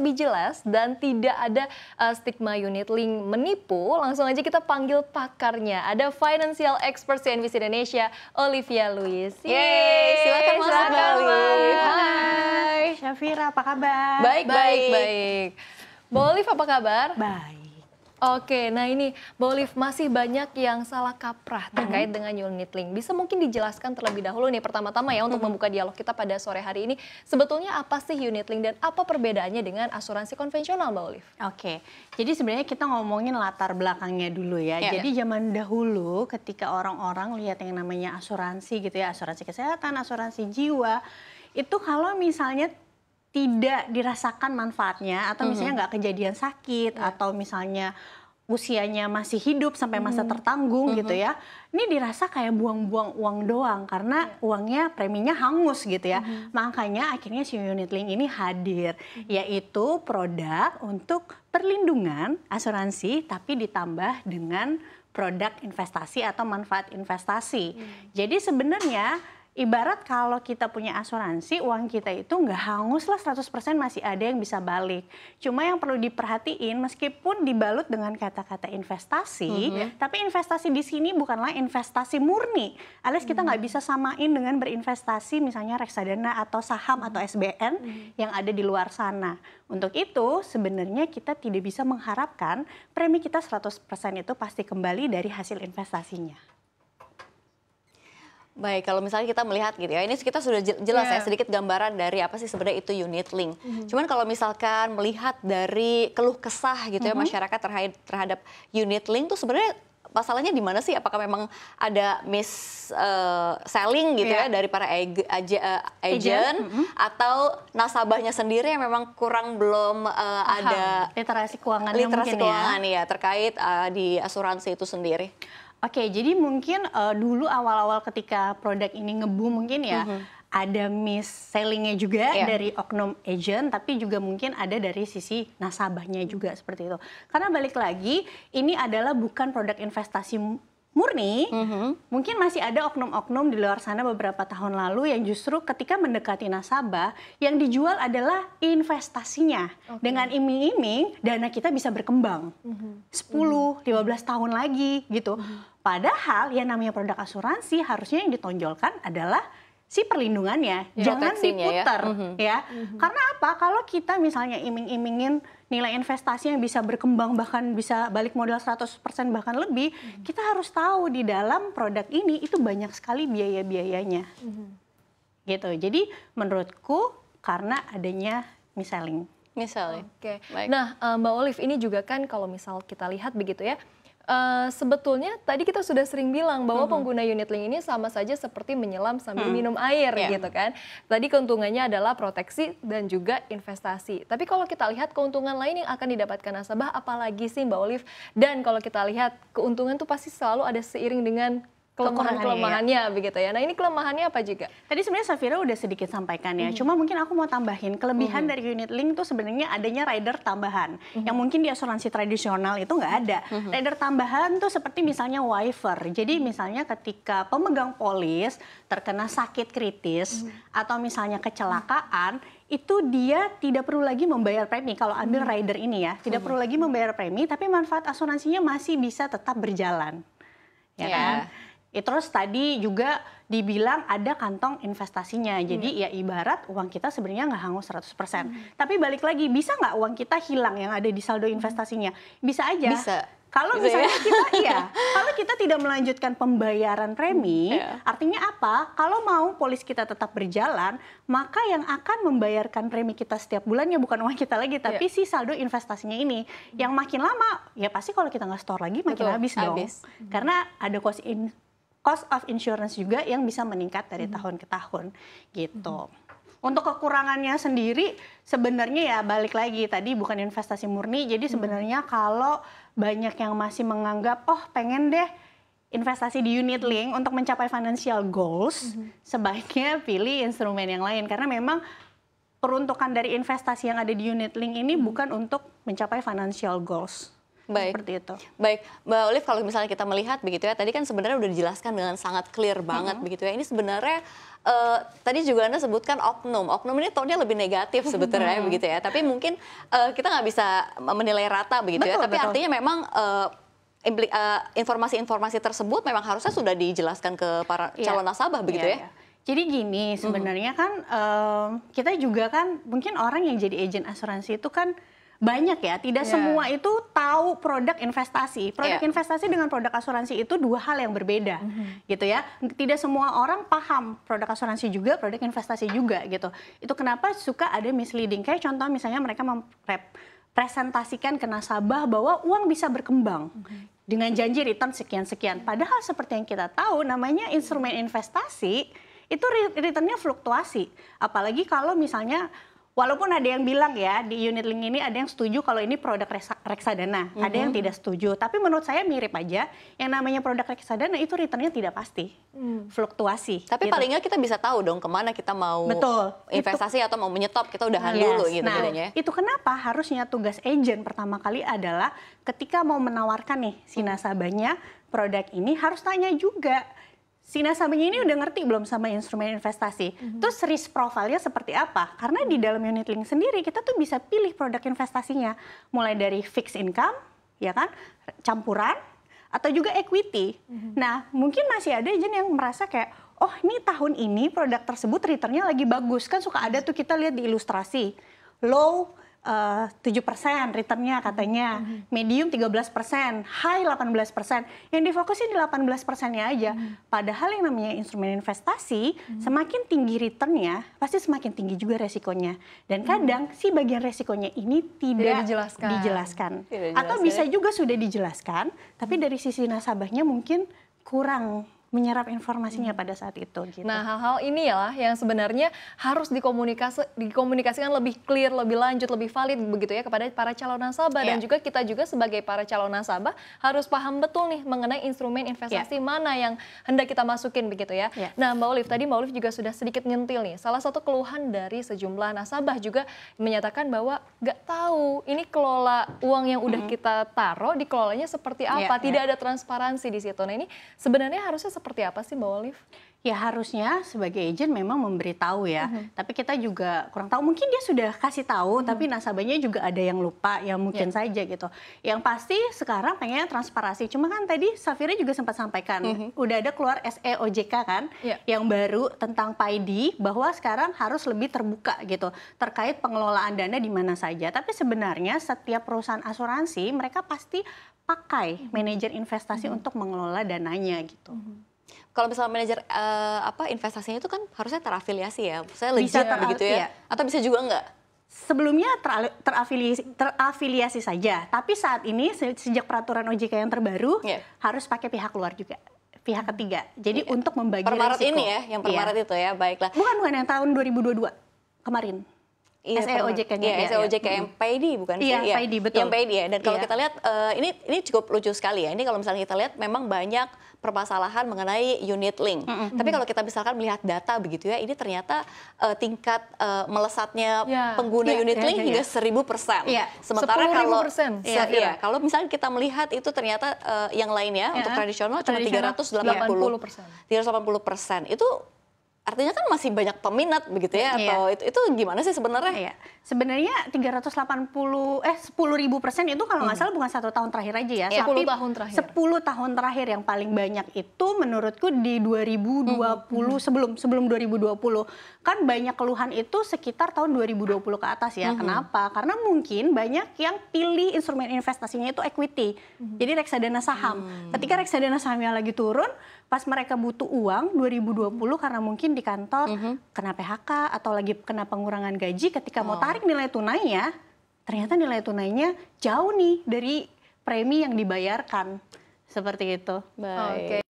lebih jelas dan tidak ada uh, stigma unit link menipu, langsung aja kita panggil pakarnya. Ada financial expert CNBC Indonesia, Olivia Louis. Yeay, silakan masuk Selamat Mbak Hai. Syafira, apa kabar? Baik, baik, baik. baik. Bolif, apa kabar? Baik. Oke, nah ini Bolif masih banyak yang salah kaprah terkait -hmm. dengan unit link. Bisa mungkin dijelaskan terlebih dahulu nih pertama-tama ya untuk membuka dialog kita pada sore hari ini. Sebetulnya apa sih unit link dan apa perbedaannya dengan asuransi konvensional Mbak Olive? Oke, jadi sebenarnya kita ngomongin latar belakangnya dulu ya. ya Jadi ya. zaman dahulu ketika orang-orang lihat yang namanya asuransi gitu ya, asuransi kesehatan, asuransi jiwa, itu kalau misalnya tidak dirasakan manfaatnya atau mhm. misalnya nggak mm -hmm. kejadian sakit yeah. atau misalnya usianya masih hidup sampai mhm. masa hmm. tertanggung hmm. gitu ya. Ini dirasa kayak buang-buang uang doang karena yeah. uangnya preminya hangus gitu ya. Hmm. Makanya akhirnya si unit link ini hadir hmm. yaitu produk untuk perlindungan asuransi tapi ditambah dengan produk investasi atau manfaat investasi. Hmm. Jadi sebenarnya ibarat kalau kita punya asuransi uang kita itu nggak hangus lah 100% masih ada yang bisa balik. Cuma yang perlu diperhatiin meskipun dibalut dengan kata-kata investasi, mm -hmm. tapi investasi di sini bukanlah investasi murni. Alias kita nggak bisa samain dengan berinvestasi misalnya reksadana atau saham mhm. atau SBN mm -hmm. yang ada di luar sana. Untuk itu sebenarnya kita tidak bisa mengharapkan premi kita 100% itu pasti kembali dari hasil investasinya. Baik, kalau misalnya kita melihat gitu ya, ini kita sudah jelas yeah. ya iya. sedikit gambaran dari apa sih sebenarnya itu unit link. Mm -hmm. Cuman kalau misalkan melihat dari keluh kesah gitu mm -hmm. ya mhm. masyarakat terhadap, unit link tuh sebenarnya masalahnya di mana sih? Apakah memang ada mis uh, eh, selling gitu yeah. ya iya. dari para ag ag uh, eh, agent mm -hmm. atau nasabahnya sendiri yang memang kurang belum uh, ada literasi ya. keuangan literasi keuangan ya. ya terkait uh, di asuransi itu sendiri? Oke, jadi mungkin uh, dulu awal-awal ketika produk ini ngebu mungkin ya mm-hmm. ada miss sellingnya juga yeah. dari oknum agent, tapi juga mungkin ada dari sisi nasabahnya juga seperti itu. Karena balik lagi ini adalah bukan produk investasi murni, mm-hmm. mungkin masih ada oknum-oknum di luar sana beberapa tahun lalu yang justru ketika mendekati nasabah yang dijual adalah investasinya. Okay. Dengan iming-iming dana kita bisa berkembang. Mm-hmm. 10, mm-hmm. tahun lagi gitu. Mm-hmm. Padahal yang namanya produk asuransi harusnya yang ditonjolkan adalah si perlindungannya, ya, jangan diputar ya. Mhm. ya. Mm-hmm. Karena apa? Kalau kita misalnya iming-imingin nilai investasi yang bisa berkembang bahkan bisa balik modal 100% bahkan lebih, mm-hmm. kita harus tahu di dalam produk ini itu banyak sekali biaya-biayanya. Mm-hmm. Gitu. Jadi menurutku karena adanya miselling. Misalnya. Oke. Okay. Nah, eh, Mbak Olive ini juga kan kalau misal kita lihat begitu ya, Uh, sebetulnya tadi kita sudah sering bilang bahwa uh -huh. pengguna unit link ini sama saja seperti menyelam sambil hmm minum air yeah. gitu kan. Tadi keuntungannya adalah proteksi dan juga investasi. Tapi kalau kita lihat keuntungan lain yang akan didapatkan nasabah apalagi sih Mbak Olive? Dan kalau kita lihat keuntungan itu pasti selalu ada seiring dengan kelemahan-kelemahannya ya. begitu ya. Nah ini kelemahannya apa juga? Tadi sebenarnya Safira udah sedikit sampaikan ya. Mm Cuma mungkin aku mau tambahin kelebihan mm dari unit link tuh sebenarnya adanya rider tambahan mm yang mungkin di asuransi tradisional itu nggak ada. Mm Rider tambahan tuh seperti misalnya waiver. Jadi mhm. misalnya ketika pemegang polis terkena sakit kritis mm atau misalnya kecelakaan mhm. itu dia tidak perlu lagi membayar premi kalau ambil hmm. rider ini ya tidak hmm. perlu lagi membayar premi tapi manfaat asuransinya masih bisa tetap berjalan ya yeah. kan It eh, terus tadi juga dibilang ada kantong investasinya. Hmm. Jadi ya ibarat uang kita sebenarnya nggak hangus 100%. Hmm. Tapi balik lagi, bisa nggak uang kita hilang yang ada di saldo hmm. investasinya? Bisa aja. Bisa. Kalau gitu misalnya ya? kita iya, kalau kita tidak melanjutkan pembayaran premi, hmm, yeah. artinya apa? Kalau mau polis kita tetap berjalan, maka yang akan membayarkan premi kita setiap bulannya bukan uang kita lagi, tapi yeah. si saldo investasinya ini. Yang makin lama, ya pasti kalau kita nggak store lagi makin Betul, habis dong. Habis. Karena ada cost in cost of insurance juga yang bisa meningkat dari hmm. tahun ke tahun gitu. Hmm. Untuk kekurangannya sendiri sebenarnya ya balik lagi tadi bukan investasi murni jadi mm-hmm. sebenarnya kalau banyak yang masih menganggap oh pengen deh investasi di unit link mm-hmm. untuk mencapai financial goals hmm. sebaiknya pilih instrumen yang lain karena memang peruntukan dari investasi yang ada di unit link ini hmm. bukan untuk mencapai financial goals Baik. Seperti itu. Baik, Mbak Olive kalau misalnya kita melihat begitu ya, tadi kan sebenarnya udah dijelaskan dengan sangat clear banget -hmm. begitu ya. Ini sebenarnya uh, tadi juga Anda sebutkan oknum. Oknum ini tonnya lebih negatif sebetulnya -hmm. begitu ya. Tapi mungkin uh, kita nggak bisa menilai rata begitu ya. betul, ya. Tapi betul. artinya memang eh, informasi-informasi uh, tersebut memang harusnya sudah dijelaskan ke para iya. calon nasabah begitu yeah, ya. Yeah. Jadi gini sebenarnya -hmm. kan uh, kita juga kan mungkin orang yang jadi agen asuransi itu kan banyak ya. Tidak yeah. semua itu tahu produk investasi. Produk yeah. investasi dengan produk asuransi itu dua hal yang berbeda, mm -hmm. gitu ya. Tidak semua orang paham produk asuransi juga, produk investasi juga, gitu. Itu kenapa suka ada misleading. Kayak contoh misalnya mereka mempresentasikan ke nasabah bahwa uang bisa berkembang. Mm -hmm. Dengan janji return sekian-sekian. Padahal seperti yang kita tahu namanya instrumen investasi itu returnnya fluktuasi. Apalagi kalau misalnya Walaupun ada yang bilang ya di unit link ini ada yang setuju kalau ini produk reksadana, mm -hmm. ada yang tidak setuju. Tapi menurut saya mirip aja. Yang namanya produk reksadana itu returnnya tidak pasti, mm. fluktuasi. Tapi gitu. palingnya kita bisa tahu dong kemana kita mau Betul. investasi itu, atau mau menyetop kita udahan yes. dulu gitu nah, bedanya. Itu kenapa harusnya tugas agent pertama kali adalah ketika mau menawarkan nih si mm. nasabahnya produk ini harus tanya juga nasabahnya ini udah ngerti belum sama instrumen investasi? Mm-hmm. Terus risk profile-nya seperti apa? Karena di dalam unit link sendiri kita tuh bisa pilih produk investasinya, mulai dari fixed income, ya kan, campuran, atau juga equity. Mm-hmm. Nah, mungkin masih ada aja yang merasa kayak, oh ini tahun ini produk tersebut return-nya lagi bagus kan suka ada tuh kita lihat di ilustrasi low Eh, tujuh persen returnnya katanya, mm-hmm. medium 13 persen, high 18 persen. Yang difokusin di 18 persennya aja. Mm-hmm. Padahal yang namanya instrumen investasi, mm-hmm. semakin tinggi returnnya, pasti semakin tinggi juga resikonya. Dan mhm. kadang mm-hmm. si bagian resikonya ini tidak, tidak dijelaskan. dijelaskan. Tidak dijelaskan. Atau bisa ya. juga sudah dijelaskan, tapi mhm. dari sisi nasabahnya mungkin kurang menyerap informasinya hmm. pada saat itu. Gitu. Nah, hal-hal ini lah yang sebenarnya harus dikomunikasi, dikomunikasikan lebih clear, lebih lanjut, lebih valid begitu ya kepada para calon nasabah yeah. dan iya. juga kita juga sebagai para calon nasabah harus paham betul nih mengenai instrumen investasi yeah. mana yang hendak kita masukin begitu ya. Yeah. Nah, Mbak Olive tadi Mbak Olive juga sudah sedikit nyentil nih. Salah satu keluhan dari sejumlah nasabah juga menyatakan bahwa nggak tahu ini kelola uang yang udah -hmm. kita taruh dikelolanya seperti apa, yeah, tidak yeah. ada transparansi di situ. Nah, ini sebenarnya harusnya seperti apa sih Mbak Olive? Ya harusnya sebagai agent memang memberitahu ya, mm -hmm. tapi kita juga kurang tahu. Mungkin dia sudah kasih tahu, mm -hmm. tapi nasabahnya juga ada yang lupa, ya mungkin yeah. saja gitu. Yang pasti sekarang pengennya transparasi. Cuma kan tadi Safira juga sempat sampaikan, mm -hmm. udah ada keluar SEOJK kan, yeah. yang baru tentang PAIDI, bahwa sekarang harus lebih terbuka gitu terkait pengelolaan dana di mana saja. Tapi sebenarnya setiap perusahaan asuransi mereka pasti pakai mhm. manajer investasi mm -hmm. untuk mengelola dananya gitu. Mm -hmm. Kalau misalnya manajer uh, apa investasinya itu kan harusnya terafiliasi ya, saya legit bisa ter begitu ya, iya. atau bisa juga enggak? Sebelumnya terafiliasi, terafiliasi saja, tapi saat ini se sejak peraturan OJK yang terbaru yeah. harus pakai pihak luar juga pihak ketiga. Jadi yeah. untuk membagi per Maret risiko. ini ya, yang per iya. Maret itu ya, baiklah. Bukan bukan yang tahun 2022 kemarin. Iya, SEOJK-nya. ya. SEOJK yang e PID bukan sih? Iya, e PID, betul. Yang PID ya. Dan kalau ya. kita lihat, uh, ini ini cukup lucu sekali ya. Ini kalau misalnya kita lihat, memang banyak permasalahan mengenai unit link. Mm -hmm. Tapi kalau kita misalkan melihat data begitu ya, ini ternyata uh, tingkat uh, melesatnya yeah. pengguna yeah, unit yeah, link yeah, hingga iya. seribu persen. Yeah. Sementara kalau persen. se yeah. Iya. Iya, kalau misalnya kita melihat itu ternyata uh, yang lainnya yeah. untuk tradisional, tradisional tiga ratus delapan puluh persen itu artinya kan masih banyak peminat begitu ya iya. atau itu itu gimana sih sebenarnya? Iya. Sebenarnya 380 eh 10 ribu persen itu kalau nggak hmm. salah bukan satu tahun terakhir aja ya, iya, tapi tahun terakhir. 10 tahun terakhir yang paling banyak itu menurutku di 2020 hmm, hmm, hmm. sebelum sebelum 2020 kan banyak keluhan itu sekitar tahun 2020 ke atas ya. Hmm, hmm. Kenapa? Karena mungkin banyak yang pilih instrumen investasinya itu equity, hmm. jadi reksadana saham. Hmm. Ketika reksadana sahamnya lagi turun pas mereka butuh uang 2020 karena mungkin di kantor mm -hmm. kena PHK atau lagi kena pengurangan gaji ketika oh. mau tarik nilai tunainya ternyata nilai tunainya jauh nih dari premi yang dibayarkan seperti itu. Baik. Okay.